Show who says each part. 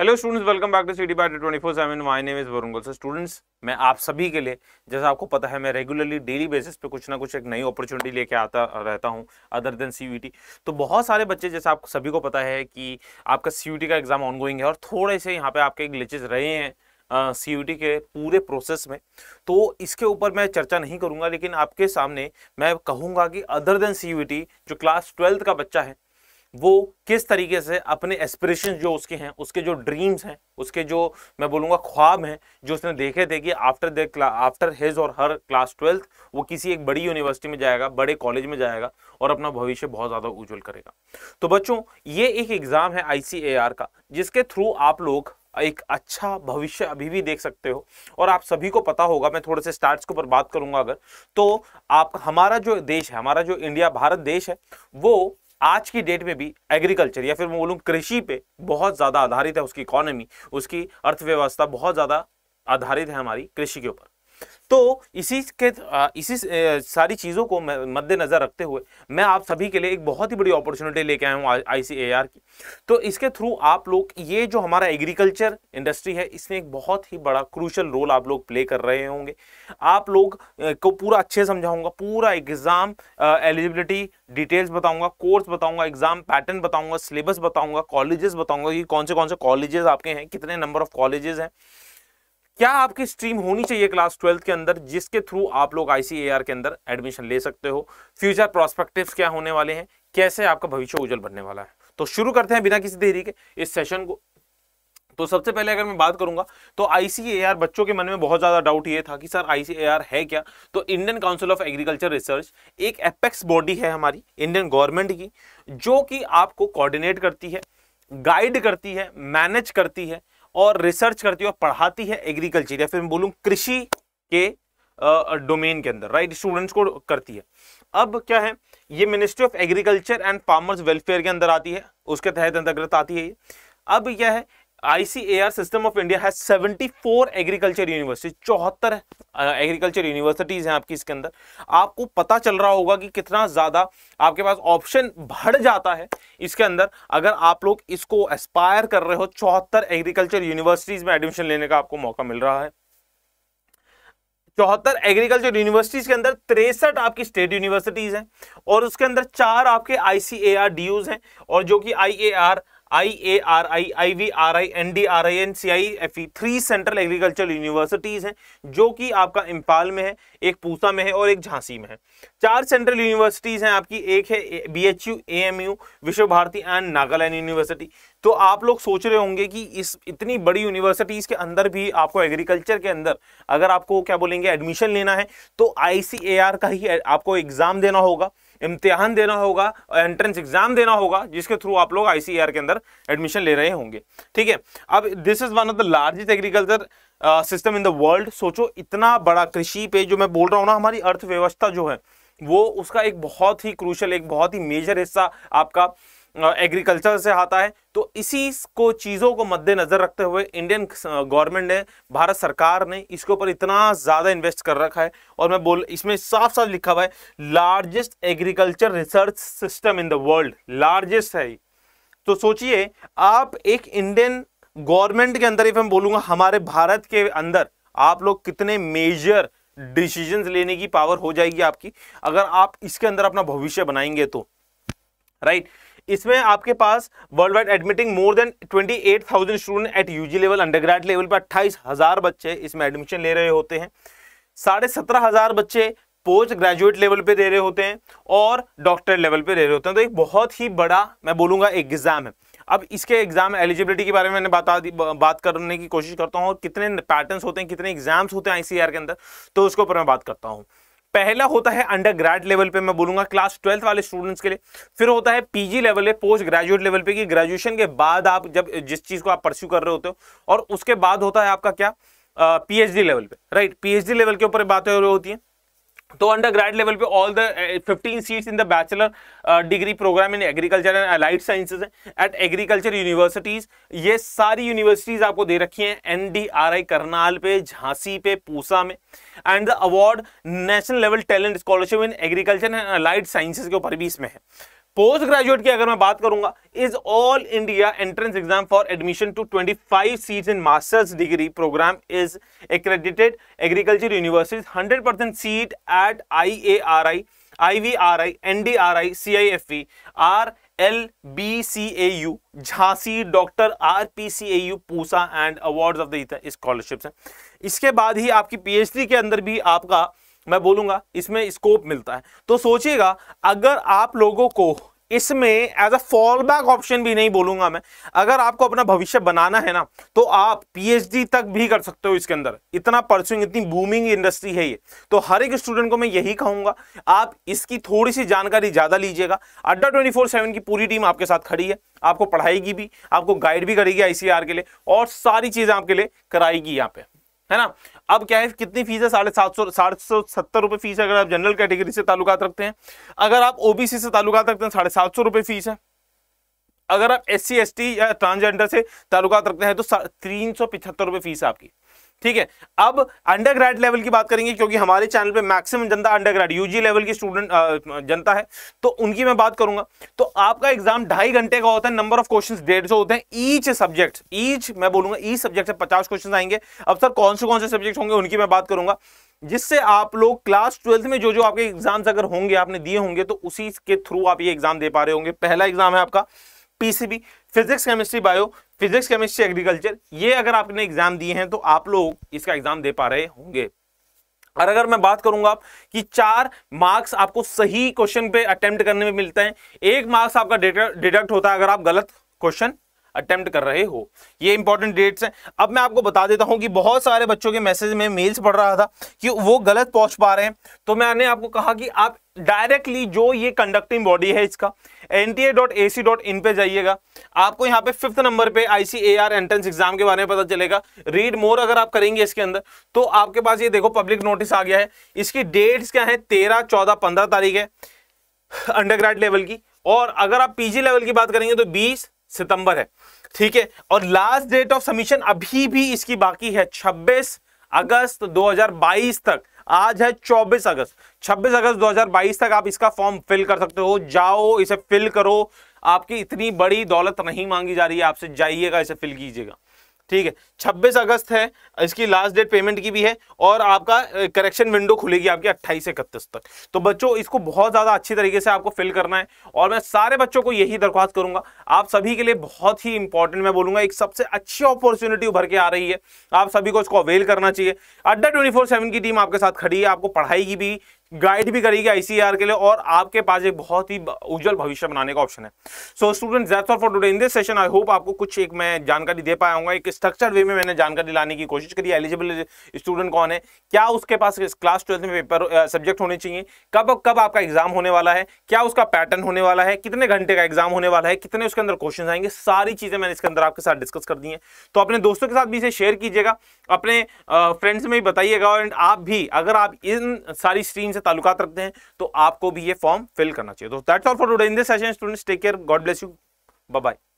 Speaker 1: Hello students welcome back to city बाटी twenty four seven my name is Varun Goel students मैं आप सभी के लिए जैसा आपको पता है मैं रेगुलरली डेली बेसिस पे कुछ ना कुछ एक नई अपॉर्चुनिटी लेके आता रहता हूँ अदर देन सी तो बहुत सारे बच्चे जैसे आप सभी को पता है कि आपका सी का एग्ज़ाम ऑनगोइंग है और थोड़े से यहाँ पर आपके ग्लिचेज रहे हैं सी uh, के पूरे प्रोसेस में तो इसके ऊपर मैं चर्चा नहीं करूँगा लेकिन आपके सामने मैं कहूँगा कि अदर देन सी जो क्लास ट्वेल्थ का बच्चा है वो किस तरीके से अपने एस्पिरेशन जो उसके हैं उसके जो ड्रीम्स हैं उसके जो मैं बोलूँगा ख्वाब हैं जो उसने देखे थे कि आफ्टर द आफ्टर हिज और हर क्लास ट्वेल्थ वो किसी एक बड़ी यूनिवर्सिटी में जाएगा बड़े कॉलेज में जाएगा और अपना भविष्य बहुत ज़्यादा उज्जवल करेगा तो बच्चों ये एक एग्ज़ाम है आई का जिसके थ्रू आप लोग एक अच्छा भविष्य अभी भी देख सकते हो और आप सभी को पता होगा मैं थोड़े से स्टार्ट्स के ऊपर बात करूंगा अगर तो आप हमारा जो देश है हमारा जो इंडिया भारत देश है वो आज की डेट में भी एग्रीकल्चर या फिर मैं बोलूँ कृषि पे बहुत ज़्यादा आधारित है उसकी इकोनॉमी उसकी अर्थव्यवस्था बहुत ज़्यादा आधारित है हमारी कृषि के ऊपर तो इसी के इसी सारी चीज़ों को मद्देनज़र रखते हुए मैं आप सभी के लिए एक बहुत ही बड़ी अपॉर्चुनिटी लेके आया हूँ आई सी की तो इसके थ्रू आप लोग ये जो हमारा एग्रीकल्चर इंडस्ट्री है इसमें एक बहुत ही बड़ा क्रूशल रोल आप लोग प्ले कर रहे होंगे आप लोग को पूरा अच्छे समझाऊंगा पूरा एग्ज़ाम एलिजिबिलिटी डिटेल्स बताऊंगा कोर्स बताऊंगा एग्जाम पैटर्न बताऊंगा सिलेबस बताऊंगा कॉलेजेस बताऊंगा कि कौन से कौन से कॉलेजेस आपके हैं कितने नंबर ऑफ कॉलेजेस हैं क्या आपकी स्ट्रीम होनी चाहिए क्लास ट्वेल्थ के अंदर जिसके थ्रू आप लोग आईसीएआर के अंदर एडमिशन ले सकते हो फ्यूचर प्रोस्पेक्टिव क्या होने वाले हैं कैसे आपका भविष्य उज्जवल बनने वाला है तो शुरू करते हैं बिना किसी देरी के इस सेशन को तो सबसे पहले अगर मैं बात करूंगा तो आईसीएआर बच्चों के मन में बहुत ज़्यादा डाउट ये था कि सर आईसीएआर है क्या तो Indian council of agriculture research एक एपेक्स बॉडी है हमारी इंडियन गवर्नमेंट की जो कि आपको कोऑर्डिनेट करती है गाइड करती है मैनेज करती है और रिसर्च करती है और पढ़ाती है एग्रीकल्चर या फिर मैं बोलूँ कृषि के डोमेन के अंदर राइट स्टूडेंट्स को करती है अब क्या है ये ministry of agriculture and farmers welfare के अंदर आती है उसके तहत अंतर्गत आती है ये अब यह है आईसीएआर सिस्टम ऑफ इंडिया है 74 एग्रीकल्चर यूनिवर्सिटी चौहत्तर एग्रीकल्चर यूनिवर्सिटीज़ हैं आपकी इसके अंदर आपको पता चल रहा होगा कि कितना ज़्यादा आपके पास ऑप्शन बढ़ जाता है इसके अंदर अगर आप लोग इसको एस्पायर कर रहे हो चौहत्तर एग्रीकल्चर यूनिवर्सिटीज़ में एडमिशन लेने का आपको मौका मिल रहा है चौहत्तर एग्रीकल्चर यूनिवर्सिटीज के अंदर तिरसठ आपकी स्टेट यूनिवर्सिटीज हैं और उसके अंदर चार आपके आई सी हैं और जो कि I I A R I I V R I N D R I N C I F E three central agriculture universities हैं जो कि आपका इम्फाल में है एक पूसा में है और एक झांसी में है चार सेंट्रल यूनिवर्सिटीज़ हैं आपकी एक है B H U A M U Vishwa Bharati and Nagaland university तो आप लोग सोच रहे होंगे कि इस इतनी बड़ी यूनिवर्सिटीज़ के अंदर भी आपको एग्रीकल्चर के अंदर अगर आपको क्या बोलेंगे एडमिशन लेना है तो आई सी ए आर का ही आपको एग्ज़ाम देना होगा इम्तिहान देना होगा एंट्रेंस एग्जाम देना होगा जिसके थ्रू आप लोग आई e के अंदर एडमिशन ले रहे होंगे ठीक है अब this is one of the largest agriculture system in the world सोचो इतना बड़ा कृषि पे जो मैं बोल रहा हूँ ना हमारी अर्थव्यवस्था जो है वो उसका एक बहुत ही क्रूशल एक बहुत ही मेजर हिस्सा आपका एग्रीकल्चर से आता है तो इसी को चीज़ों को मद्देनज़र रखते हुए इंडियन गवर्नमेंट ने भारत सरकार ने इसके ऊपर इतना ज़्यादा इन्वेस्ट कर रखा है और मैं बोल इसमें साफ साफ लिखा हुआ है largest agriculture research system in the world largest है तो सोचिए आप एक इंडियन गवर्नमेंट के अंदर इफ मैं बोलूँगा हमारे भारत के अंदर आप लोग कितने मेजर डिसीजन लेने की पावर हो जाएगी आपकी अगर आप इसके अंदर अपना भविष्य बनाएंगे तो राइट right? इसमें आपके पास world wide admitting more than 28,000 student at UG level undergrad level पर 28,000 बच्चे इसमें एडमिशन ले रहे होते हैं साढ़े सत्रह हजार बच्चे पोस्ट ग्रेजुएट लेवल पे दे रहे होते हैं और डॉक्टर लेवल पे दे रहे होते हैं तो एक बहुत ही बड़ा मैं बोलूंगा एग्जाम है अब इसके एग्जाम एलिजिबिलिटी के बारे में मैंने बता दी बात करने की कोशिश करता हूँ कितने पैटर्न्स होते हैं कितने एग्जाम्स होते हैं आईसीआर के अंदर तो उसके ऊपर मैं बात करता हूँ पहला होता है अंडर ग्रेड लेवल पे मैं बोलूंगा क्लास ट्वेल्थ वाले स्टूडेंट्स के लिए फिर होता है पीजी लेवल पे पोस्ट ग्रेजुएट लेवल पे कि ग्रेजुएशन के बाद आप जब जिस चीज को आप परस्यू कर रहे होते हो और उसके बाद होता है आपका क्या पीएचडी लेवल पे राइट पीएचडी लेवल के ऊपर बातें हो रही होती है तो अंडर ग्रेड लेवल पे all the 15 seats in the bachelor degree program in agriculture and allied sciences at agriculture universities ये सारी यूनिवर्सिटीज आपको दे रखी हैं एनडीआरआई करनाल पे झांसी पे पूसा में and the award national level talent scholarship in agriculture and allied sciences के ऊपर भी इसमें है पोस्ट ग्रेजुएट की अगर मैं बात करूंगा is all India entrance exam for admission to 25 seat in masters degree program is accredited agriculture university 100 percent seat at I A R I I V R I N D R I C I F E R L B C A U Jhansi doctor R P C A U Pusa and award of the scholarships हैं इसके बाद ही आपकी D के अंदर भी आपका मैं बोलूंगा इसमें स्कोप मिलता है तो सोचिएगा अगर आप लोगों को इसमें as a fall back option भी नहीं बोलूंगा मैं अगर आपको अपना भविष्य बनाना है ना तो आप पीएचडी तक भी कर सकते हो इसके अंदर इतना परसुंग इतनी बूमिंग इंडस्ट्री है ये तो हर एक स्टूडेंट को मैं यही कहूंगा आप इसकी थोड़ी सी जानकारी ज्यादा लीजिएगा अड्डा ट्वेंटी फोर सेवन की पूरी टीम आपके साथ खड़ी है आपको पढ़ाएगी भी आपको गाइड भी करेगी आईसीआर के लिए और सारी चीजें आपके लिए कराएगी यहाँ पे है ना अब क्या है कितनी फीस है साढ़े सात सौ साढ़े सौ सत्तर रुपये फीस है अगर आप जनरल कैटेगरी से ताल्लुकात रखते हैं अगर आप ओबीसी से ताल्लुकात रखते हैं साढ़े सात सौ रुपये फीस है अगर आप एस सी या ट्रांसजेंडर से ताल्लुकात रखते हैं तो तीन सौ पिछहत्तर रुपये फीस है आपकी ठीक है अब अंडर ग्रेड लेवल की बात करेंगे क्योंकि हमारे चैनल पे मैक्सिमम जनता अंडर ग्रेड यूजी लेवल की स्टूडेंट जनता है तो उनकी मैं बात करूंगा तो आपका एग्जाम ढाई घंटे का होता है नंबर ऑफ क्वेश्चंस डेढ़ सौ होते हैं ईच सब्जेक्ट ईच मैं बोलूंगा ईच सब्जेक्ट से पचास क्वेश्चन आएंगे अब सर कौन से कौन से सब्जेक्ट होंगे उनकी मैं बात करूंगा जिससे आप लोग क्लास ट्वेल्थ में जो जो आपके एग्जाम्स अगर होंगे आपने दिए होंगे तो उसी के थ्रू आप ये एग्जाम दे पा रहे होंगे पहला एग्जाम है आपका PCB physics chemistry bio physics chemistry agriculture ये अगर आपने एग्जाम दिए हैं तो आप लोग इसका एग्जाम दे पा रहे होंगे और अगर मैं बात करूंगा आप कि चार मार्क्स आपको सही क्वेश्चन पे अटेम्प्ट करने में मिलते हैं एक मार्क्स आपका डिडक्ट होता है अगर आप गलत क्वेश्चन अटेम्प्ट कर रहे हो ये इंपॉर्टेंट डेट्स हैं अब मैं आपको बता देता हूं कि बहुत सारे बच्चों के मैसेज में मेल्स पढ़ रहा था कि वो गलत पहुंच पा रहे हैं तो मैंने आपको कहा कि आप डायरेक्टली जो ये कंडक्टिंग बॉडी है इसका N T A dot A C dot in पे जाइएगा आपको यहाँ पे फिफ्थ नंबर पे I A R entrance exam के बारे में पता चलेगा रीड मोर अगर आप करेंगे इसके अंदर तो आपके पास ये देखो पब्लिक नोटिस आ गया है इसकी डेट्स क्या है तेरह चौदह पंद्रह तारीख है अंडरग्रेड लेवल की और अगर आप पीजी लेवल की बात करेंगे तो बीस सितंबर है ठीक है और लास्ट डेट ऑफ सबमिशन अभी भी इसकी बाकी है छब्बीस अगस्त 2022 तक आज है 24 अगस्त 26 अगस्त 2022 तक आप इसका फॉर्म फिल कर सकते हो जाओ इसे फिल करो आपकी इतनी बड़ी दौलत नहीं मांगी जा रही है आपसे जाइएगा इसे फिल कीजिएगा ठीक है 26 अगस्त है इसकी लास्ट डेट पेमेंट की भी है और आपका करेक्शन विंडो खुलेगी आपकी 28 इकतीस तक तो बच्चों इसको बहुत ज़्यादा अच्छी तरीके से आपको फिल करना है और मैं सारे बच्चों को यही दरख्वास्त करूंगा आप सभी के लिए बहुत ही इंपॉर्टेंट मैं बोलूंगा एक सबसे अच्छी अपॉर्चुनिटी उभर के आ रही है आप सभी को इसको अवेल करना चाहिए अड्डा ट्वेंटी की टीम आपके साथ खड़ी है आपको पढ़ाई की भी गाइड भी करेगी आईसीआर e के लिए और आपके पास एक बहुत ही उज्जवल भविष्य बनाने का ऑप्शन है so student that's all for today in this session I hope आपको कुछ एक मैं जानकारी दे पाया हूँ एक स्ट्रक्चर वे में मैंने जानकारी लाने की कोशिश करी एलिजिबल स्टूडेंट कौन है क्या उसके पास क्लास ट्वेल्थ में पेपर सब्जेक्ट होने चाहिए कब कब आपका एग्जाम होने वाला है क्या उसका पैटर्न होने वाला है कितने घंटे का एग्जाम होने वाला है कितने उसके अंदर क्वेश्चन आएंगे सारी चीजें मैंने इसके अंदर आपके साथ डिस्कस कर दी है तो अपने दोस्तों के साथ भी इसे शेयर कीजिएगा अपने फ्रेंड्स में भी बताइएगा एंड आप भी अगर आप इन सारी स्ट्रीम से ताल्लुकात रखते हैं तो आपको भी ये फॉर्म फिल करना चाहिए तो that's all for today in this session students take care God bless you bye